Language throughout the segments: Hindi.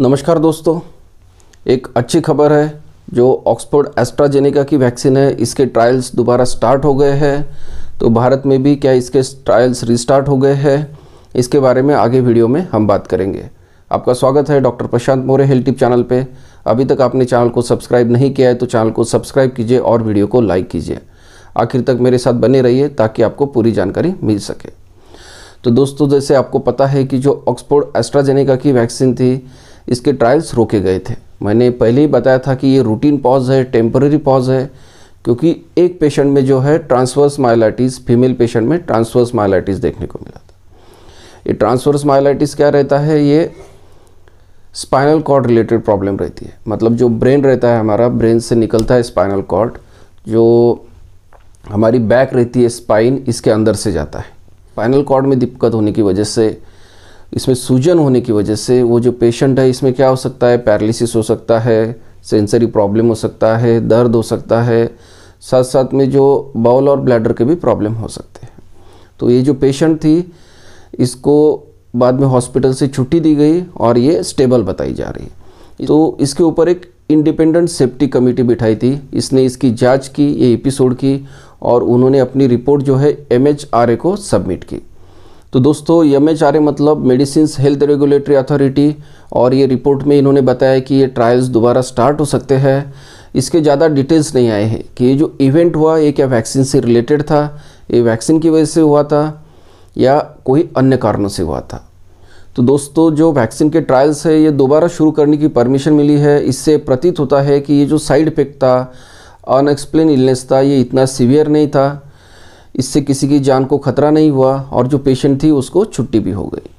नमस्कार दोस्तों एक अच्छी खबर है जो ऑक्सफोर्ड एस्ट्राजेनेका की वैक्सीन है इसके ट्रायल्स दोबारा स्टार्ट हो गए हैं तो भारत में भी क्या इसके ट्रायल्स रिस्टार्ट हो गए हैं इसके बारे में आगे वीडियो में हम बात करेंगे आपका स्वागत है doctor Prashant More health tip channel पे अभी तक आपने चैनल को सब्सक्राइब नहीं किया है तो चैनल को सब्सक्राइब कीजिए और वीडियो को लाइक कीजिए आखिर तक मेरे साथ बने रहिए ताकि आपको पूरी जानकारी मिल सके तो दोस्तों जैसे आपको पता है कि जो ऑक्सफोर्ड एस्ट्राजेनेका की वैक्सीन थी इसके ट्रायल्स रोके गए थे मैंने पहले ही बताया था कि ये रूटीन पॉज है टेम्पररी पॉज है क्योंकि एक पेशेंट में जो है ट्रांसवर्स माइलाइटिस फीमेल पेशेंट में ट्रांसवर्स माइलाइटिस देखने को मिला था ये ट्रांसवर्स माइलाइटिस क्या रहता है ये स्पाइनल कॉर्ड रिलेटेड प्रॉब्लम रहती है मतलब जो ब्रेन रहता है हमारा ब्रेन से निकलता है स्पाइनल कॉर्ड जो हमारी बैक रहती है स्पाइन इसके अंदर से जाता है स्पाइनल कॉर्ड में दिक्कत होने की वजह से इसमें सूजन होने की वजह से वो जो पेशेंट है इसमें क्या हो सकता है पैरालिसिस हो सकता है सेंसरी प्रॉब्लम हो सकता है दर्द हो सकता है साथ साथ में जो बाउल और ब्लैडर के भी प्रॉब्लम हो सकते हैं तो ये जो पेशेंट थी इसको बाद में हॉस्पिटल से छुट्टी दी गई और ये स्टेबल बताई जा रही है तो इसके ऊपर एक इंडिपेंडेंट सेफ्टी कमेटी बिठाई थी इसने इसकी जांच की ये एपिसोड की और उन्होंने अपनी रिपोर्ट जो है एम को सबमिट की तो दोस्तों यम एच आर ए मतलब मेडिसिन हेल्थ रेगुलेटरी अथॉरिटी और ये रिपोर्ट में इन्होंने बताया कि ये ट्रायल्स दोबारा स्टार्ट हो सकते हैं इसके ज़्यादा डिटेल्स नहीं आए हैं कि ये जो इवेंट हुआ ये क्या वैक्सीन से रिलेटेड था ये वैक्सीन की वजह से हुआ था या कोई अन्य कारणों से हुआ था तो दोस्तों जो वैक्सीन के ट्रायल्स है ये दोबारा शुरू करने की परमिशन मिली है इससे प्रतीत होता है कि ये जो साइड इफेक्ट था अनएक्सप्लेन इलनेस था ये इतना सीवियर नहीं था इससे किसी की जान को खतरा नहीं हुआ और जो पेशेंट थी उसको छुट्टी भी हो गई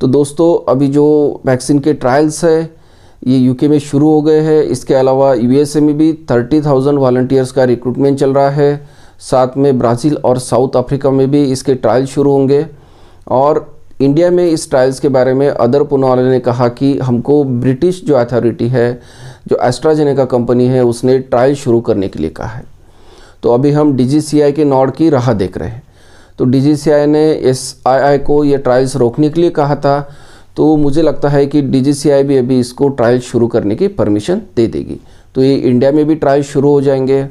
तो दोस्तों अभी जो वैक्सीन के ट्रायल्स है ये यूके में शुरू हो गए हैं इसके अलावा यूएसए में भी थर्टी थाउजेंड वालंटियर्स का रिक्रूटमेंट चल रहा है साथ में ब्राज़ील और साउथ अफ्रीका में भी इसके ट्रायल शुरू होंगे और इंडिया में इस ट्रायल्स के बारे में अदर पुनावाले ने कहा कि हमको ब्रिटिश जो अथॉरिटी है जो एस्ट्राजेनेका कंपनी है उसने ट्रायल शुरू करने के लिए कहा है तो अभी हम आई के नॉड की राह देख रहे हैं तो आई ने आई को ये ट्रायल्स रोकने के लिए कहा था तो मुझे लगता है कि आई भी अभी इसको ट्रायल शुरू करने की परमिशन दे देगी तो ये इंडिया में भी ट्रायल शुरू हो जाएंगे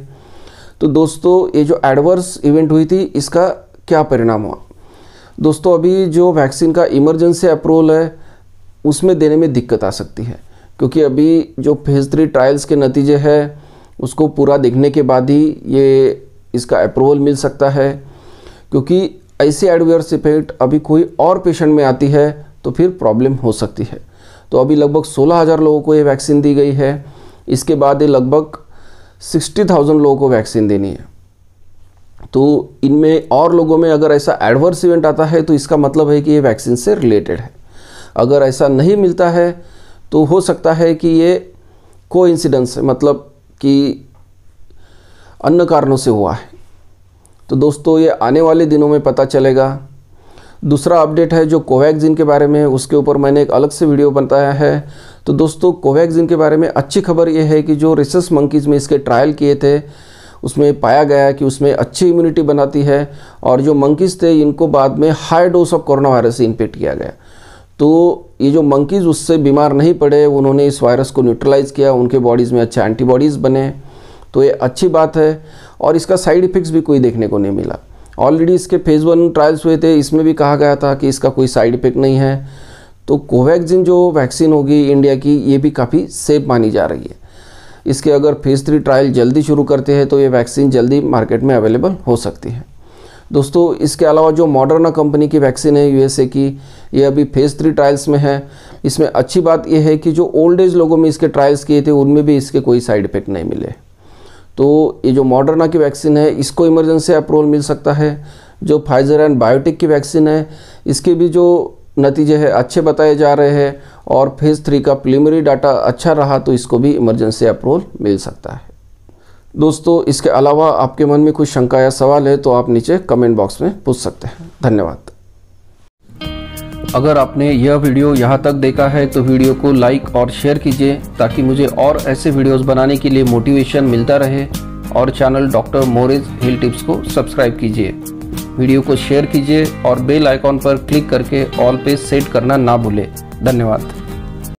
तो दोस्तों ये जो एडवर्स इवेंट हुई थी इसका क्या परिणाम हुआ दोस्तों अभी जो वैक्सीन का इमरजेंसी अप्रूवल है उसमें देने में दिक्कत आ सकती है क्योंकि अभी जो फेज़ थ्री ट्रायल्स के नतीजे हैं उसको पूरा देखने के बाद ही ये इसका अप्रूवल मिल सकता है क्योंकि ऐसे एडवर्स इफेक्ट अभी कोई और पेशेंट में आती है तो फिर प्रॉब्लम हो सकती है तो अभी लगभग 16,000 लोगों को ये वैक्सीन दी गई है इसके बाद ये लगभग 60,000 लोगों को वैक्सीन देनी है तो इनमें और लोगों में अगर ऐसा एडवर्स इवेंट आता है तो इसका मतलब है कि ये वैक्सीन से रिलेटेड है अगर ऐसा नहीं मिलता है तो हो सकता है कि ये को मतलब कि अन्य कारणों से हुआ है तो दोस्तों ये आने वाले दिनों में पता चलेगा दूसरा अपडेट है जो कोवैक्सिन के बारे में उसके ऊपर मैंने एक अलग से वीडियो बनाया है तो दोस्तों कोवैक्सिन के बारे में अच्छी खबर ये है कि जो रिसर्स मंकीज़ में इसके ट्रायल किए थे उसमें पाया गया कि उसमें अच्छी इम्यूनिटी बनाती है और जो मंकीज़ थे इनको बाद में high dose of corona virus से इन्फेक्ट किया गया तो ये जो मंकीज़ उससे बीमार नहीं पड़े उन्होंने इस वायरस को न्यूट्रलाइज़ किया उनके बॉडीज़ में अच्छे एंटीबॉडीज़ बने तो ये अच्छी बात है और इसका साइड इफ़ेक्ट्स भी कोई देखने को नहीं मिला ऑलरेडी इसके फेज़ वन ट्रायल्स हुए थे इसमें भी कहा गया था कि इसका कोई साइड इफ़ेक्ट नहीं है तो कोवैक्सिन जो वैक्सीन होगी इंडिया की ये भी काफ़ी सेफ मानी जा रही है इसके अगर फेज़ थ्री ट्रायल जल्दी शुरू करते हैं तो ये वैक्सीन जल्दी मार्केट में अवेलेबल हो सकती है दोस्तों इसके अलावा जो मॉडर्ना कंपनी की वैक्सीन है यूएसए की ये अभी फेज़ थ्री ट्रायल्स में है इसमें अच्छी बात यह है कि जो ओल्ड एज लोगों में इसके ट्रायल्स किए थे उनमें भी इसके कोई साइड इफ़ेक्ट नहीं मिले तो ये जो मॉडर्ना की वैक्सीन है इसको इमरजेंसी अप्रूवल मिल सकता है जो फाइजर एंड बायोटेक की वैक्सीन है इसके भी जो नतीजे है अच्छे बताए जा रहे हैं और फेज़ थ्री का प्लीमरी डाटा अच्छा रहा तो इसको भी इमरजेंसी अप्रूवल मिल सकता है दोस्तों इसके अलावा आपके मन में कुछ शंका या सवाल है तो आप नीचे कमेंट बॉक्स में पूछ सकते हैं धन्यवाद अगर आपने यह वीडियो यहाँ तक देखा है तो वीडियो को लाइक और शेयर कीजिए ताकि मुझे और ऐसे वीडियोस बनाने के लिए मोटिवेशन मिलता रहे और चैनल डॉक्टर मोरिज हिल टिप्स को सब्सक्राइब कीजिए वीडियो को शेयर कीजिए और बेल आइकॉन पर क्लिक करके ऑल पे सेट करना ना भूलें धन्यवाद